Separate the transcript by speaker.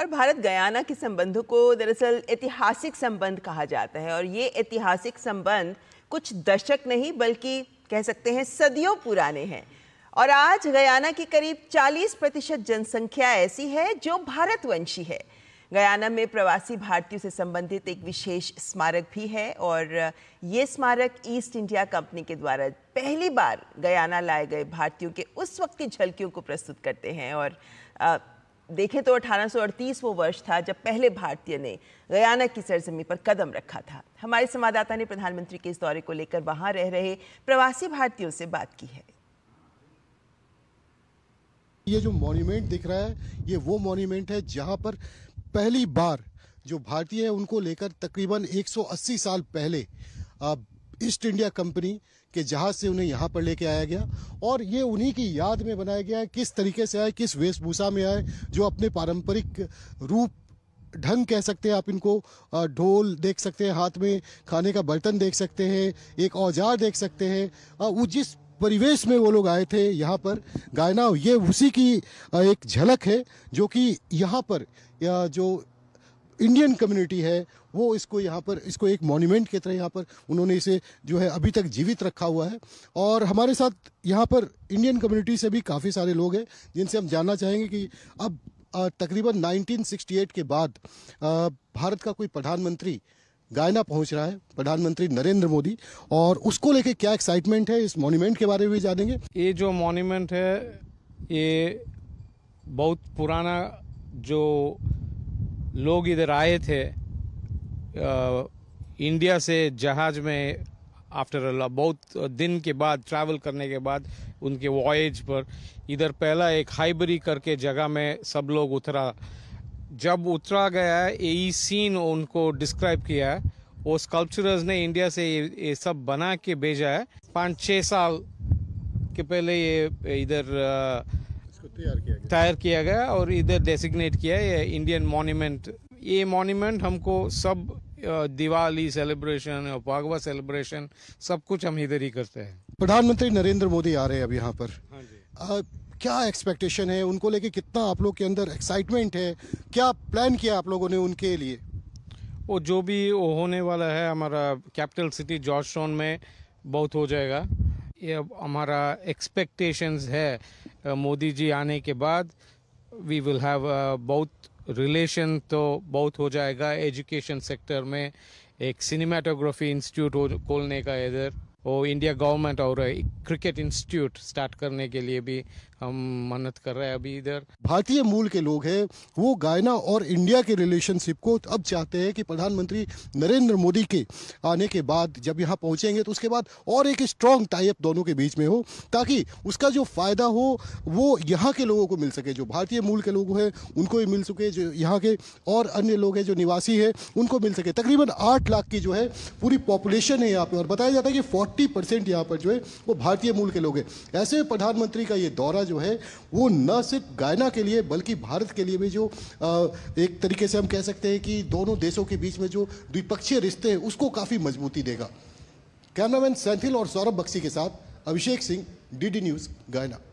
Speaker 1: और भारत गयाना के संबंधों को दरअसल ऐतिहासिक संबंध कहा जाता है और ये ऐतिहासिक संबंध कुछ दशक नहीं बल्कि कह सकते हैं सदियों पुराने हैं और आज गयाना की करीब 40 प्रतिशत जनसंख्या ऐसी है जो भारतवंशी है गयाना में प्रवासी भारतीयों से संबंधित एक विशेष स्मारक भी है और ये स्मारक ईस्ट इंडिया कंपनी के द्वारा पहली बार गयाना लाए गए भारतीयों के उस वक्त की झलकियों को प्रस्तुत करते हैं और देखें तो 1838 वो वर्ष था जब पहले भारतीय ने गयाना की सरजमी पर कदम रखा था हमारे संवाददाता ने प्रधानमंत्री के इस दौरे को लेकर वहां रह रहे प्रवासी भारतीयों से बात की है
Speaker 2: ये जो मॉन्यूमेंट दिख रहा है ये वो मॉन्यूमेंट है जहां पर पहली बार जो भारतीय है उनको लेकर तकरीबन 180 साल पहले ईस्ट इंडिया कंपनी के जहाज से उन्हें यहाँ पर लेके आया गया और ये उन्हीं की याद में बनाया गया है किस तरीके से आए किस वेशभूषा में आए जो अपने पारंपरिक रूप ढंग कह सकते हैं आप इनको ढोल देख सकते हैं हाथ में खाने का बर्तन देख सकते हैं एक औजार देख सकते हैं वो जिस परिवेश में वो लोग आए थे यहाँ पर गायना ये उसी की एक झलक है जो कि यहाँ पर या जो इंडियन कम्युनिटी है वो इसको यहाँ पर इसको एक मॉन्यूमेंट के तरह यहाँ पर उन्होंने इसे जो है अभी तक जीवित रखा हुआ है और हमारे साथ यहाँ पर इंडियन कम्युनिटी से भी काफ़ी सारे लोग हैं जिनसे हम जानना चाहेंगे कि अब तकरीबन 1968 के बाद भारत का कोई प्रधानमंत्री गायना पहुंच रहा है प्रधानमंत्री नरेंद्र मोदी और उसको लेके क्या एक्साइटमेंट है इस मॉन्यूमेंट के बारे में भी जानेंगे
Speaker 3: ये जो मॉन्यूमेंट है ये बहुत पुराना जो लोग इधर आए थे इंडिया से जहाज में आफ्टर बहुत दिन के बाद ट्रैवल करने के बाद उनके वॉयज पर इधर पहला एक हाइबरी करके जगह में सब लोग उतरा जब उतरा गया यही सीन उनको डिस्क्राइब किया है वो स्कल्पचरर्स ने इंडिया से ये, ये सब बना के भेजा है पाँच छः साल के पहले ये इधर इसको तैयार किया गया तैयार किया गया और इधर डेसिग्नेट किया है इंडियन मॉन्यूमेंट ये मॉन्यूमेंट हमको सब दिवाली सेलिब्रेशन और पागवा सेलिब्रेशन सब कुछ हम इधर ही करते हैं
Speaker 2: प्रधानमंत्री नरेंद्र मोदी आ रहे हैं अब यहाँ पर हाँ जी। आ, क्या एक्सपेक्टेशन है उनको लेके कितना आप लोग के अंदर एक्साइटमेंट है क्या प्लान किया आप लोगों ने उनके लिए
Speaker 3: वो जो भी वो होने वाला है हमारा कैपिटल सिटी जॉर्ज में बहुत हो जाएगा ये हमारा एक्सपेक्टेशंस है मोदी जी आने के बाद वी विल हैव बहुत रिलेशन तो बहुत हो जाएगा एजुकेशन सेक्टर में एक सिनेमाटोग्राफी इंस्टीट्यूट हो खोलने का इधर और इंडिया गवर्नमेंट और क्रिकेट इंस्टीट्यूट स्टार्ट करने के लिए भी हम मन्नत कर रहे हैं अभी इधर
Speaker 2: भारतीय मूल के लोग हैं वो गायना और इंडिया के रिलेशनशिप को अब चाहते हैं कि प्रधानमंत्री नरेंद्र मोदी के आने के बाद जब यहाँ पहुँचेंगे तो उसके बाद और एक स्ट्रॉन्ग टाइप दोनों के बीच में हो ताकि उसका जो फ़ायदा हो वो यहाँ के लोगों को मिल सके जो भारतीय मूल के लोग हैं उनको भी मिल सके जो यहाँ के और अन्य लोग हैं जो निवासी हैं उनको मिल सके तकरीबन आठ लाख की जो है पूरी पॉपुलेशन है यहाँ पर और बताया जाता है कि फोर्टी परसेंट यहाँ पर जो है वो भारतीय मूल के लोग हैं ऐसे प्रधानमंत्री का ये दौरा जो है वो न सिर्फ गायना के लिए बल्कि भारत के लिए भी जो एक तरीके से हम कह सकते हैं कि दोनों देशों के बीच में जो द्विपक्षीय रिश्ते हैं उसको काफ़ी मजबूती देगा कैमरामैन सैंथिल और सौरभ बक्सी के साथ अभिषेक सिंह डी न्यूज़ गायना